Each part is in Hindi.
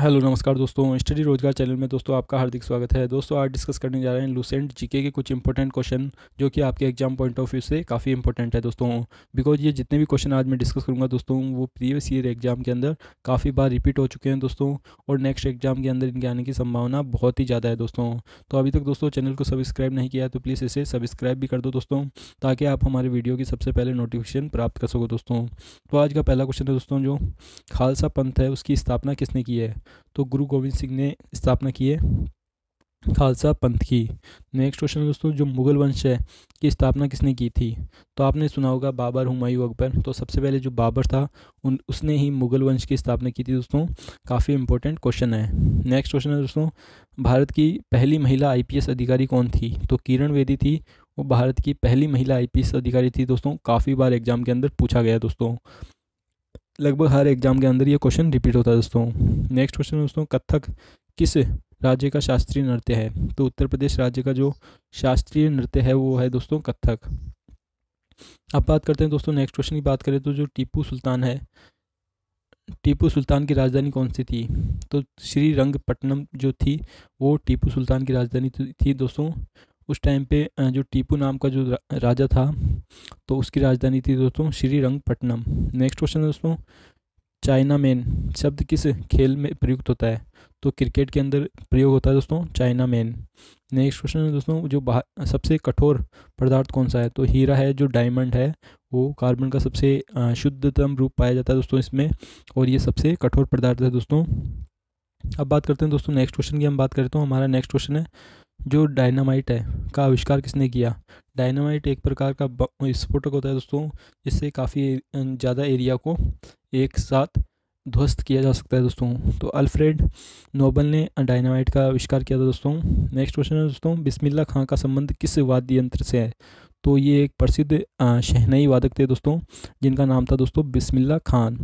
हेलो नमस्कार दोस्तों स्टडी रोजगार चैनल में दोस्तों आपका हार्दिक स्वागत है दोस्तों आज डिस्कस करने जा रहे हैं लूसेंट जीके के कुछ इंपॉर्टेंट क्वेश्चन जो कि आपके एग्जाम पॉइंट ऑफ व्यू से काफ़ी इंपॉर्टेंट है दोस्तों बिकॉज ये जितने भी क्वेश्चन आज मैं डिस्कस करूँगा दोस्तों वो प्रीवियस ईयर एग्जाम के अंदर काफ़ी बार रिपीट हो चुके हैं दोस्तों और नेक्स्ट एग्जाम के अंदर इनके आने की संभावना बहुत ही ज़्यादा है दोस्तों तो अभी तक दोस्तों चैनल को सब्सक्राइब नहीं किया है तो प्लीज़ इसे सब्सक्राइब भी कर दो दोस्तों ताकि आप हमारे वीडियो की सबसे पहले नोटिफिकेशन प्राप्त कर सको दोस्तों तो आज का पहला क्वेश्चन है दोस्तों जो खालसा पंथ है उसकी स्थापना किसने की है तो गुरु गोविंद सिंह ने स्थापना की है खालसा पंथ की नेक्स्ट क्वेश्चन है दोस्तों जो मुगल वंश है की स्थापना किसने की थी तो आपने सुना होगा बाबर हुमायूं अकबर तो सबसे पहले जो बाबर था उन उसने ही मुगल वंश की स्थापना की थी दोस्तों काफ़ी इंपॉर्टेंट क्वेश्चन है नेक्स्ट क्वेश्चन है दोस्तों भारत की पहली महिला आईपीएस अधिकारी कौन थी तो किरण वेदी थी वो भारत की पहली महिला आईपीएस अधिकारी थी दोस्तों काफ़ी बार एग्जाम के अंदर पूछा गया दोस्तों लगभग हर एग्जाम के अंदर ये क्वेश्चन रिपीट होता है दोस्तों नेक्स्ट क्वेश्चन दोस्तों कथक किस राज्य का शास्त्रीय नृत्य है तो उत्तर प्रदेश राज्य का जो शास्त्रीय नृत्य है वो है दोस्तों कथक अब बात करते हैं दोस्तों नेक्स्ट क्वेश्चन की बात करें तो जो टीपू सुल्तान है टीपू सुल्तान की राजधानी कौन सी थी तो श्री रंगपट्टनम जो थी वो टीपू सुल्तान की राजधानी थी दोस्तों उस टाइम पे जो टीपू नाम का जो राजा था तो उसकी राजधानी थी दोस्तों श्रीरंगपट्टनम नेक्स्ट क्वेश्चन दोस्तों चाइना मैन शब्द किस खेल में प्रयुक्त होता है तो क्रिकेट के अंदर प्रयोग होता है दोस्तों चाइना मैन नेक्स्ट क्वेश्चन है दोस्तों जो सबसे कठोर पदार्थ कौन सा है तो हीरा है जो डायमंड है वो कार्बन का सबसे शुद्धतम रूप पाया जाता है दोस्तों इसमें और ये सबसे कठोर पदार्थ है दोस्तों अब बात करते हैं दोस्तों नेक्स्ट क्वेश्चन की हम बात करते हैं हमारा नेक्स्ट क्वेश्चन है जो डायनामाइट है का आविष्कार किसने किया डायनामाइट एक प्रकार का विस्फोटक होता है दोस्तों जिससे काफ़ी ज़्यादा एरिया को एक साथ ध्वस्त किया जा सकता है दोस्तों तो अल्फ्रेड नोबल ने डायनामाइट का आविष्कार किया था दोस्तों नेक्स्ट क्वेश्चन है दोस्तों बिस्मिल्ला खां का संबंध किस वाद्य यंत्र से है तो ये एक प्रसिद्ध शहनाई वादक थे दोस्तों जिनका नाम था दोस्तों बिस्मिल्ला खान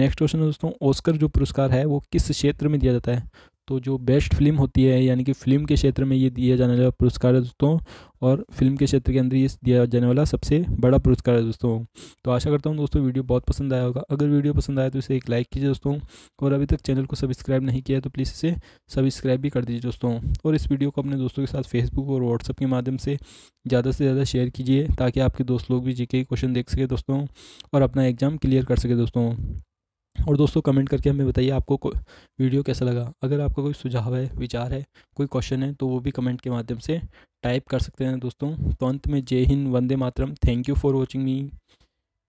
नेक्स्ट क्वेश्चन है दोस्तों ओस्कर जो पुरस्कार है वो किस क्षेत्र में दिया जाता है तो जो बेस्ट फिल्म होती है यानी कि फ़िल्म के क्षेत्र में ये दिया जाने वाला पुरस्कार है दोस्तों और फिल्म के क्षेत्र के अंदर ये दिया जाने वाला सबसे बड़ा पुरस्कार है दोस्तों तो आशा करता हूँ दोस्तों वीडियो बहुत पसंद आया होगा अगर वीडियो पसंद आया तो इसे एक लाइक कीजिए दोस्तों और अभी तक चैनल को सब्सक्राइब नहीं किया है तो प्लीज़ इसे सब्सक्राइब भी कर दीजिए दोस्तों और इस वीडियो को अपने दोस्तों के साथ फेसबुक और व्हाट्सअप के माध्यम से ज़्यादा से ज़्यादा शेयर कीजिए ताकि आपके दोस्त लोग भी जी के क्वेश्चन देख सके दोस्तों और अपना एग्ज़ाम क्लियर कर सके दोस्तों और दोस्तों कमेंट करके हमें बताइए आपको वीडियो कैसा लगा अगर आपका कोई सुझाव है विचार है कोई क्वेश्चन है तो वो भी कमेंट के माध्यम से टाइप कर सकते हैं दोस्तों तो अंत में जय हिंद वंदे मातरम thank you for watching me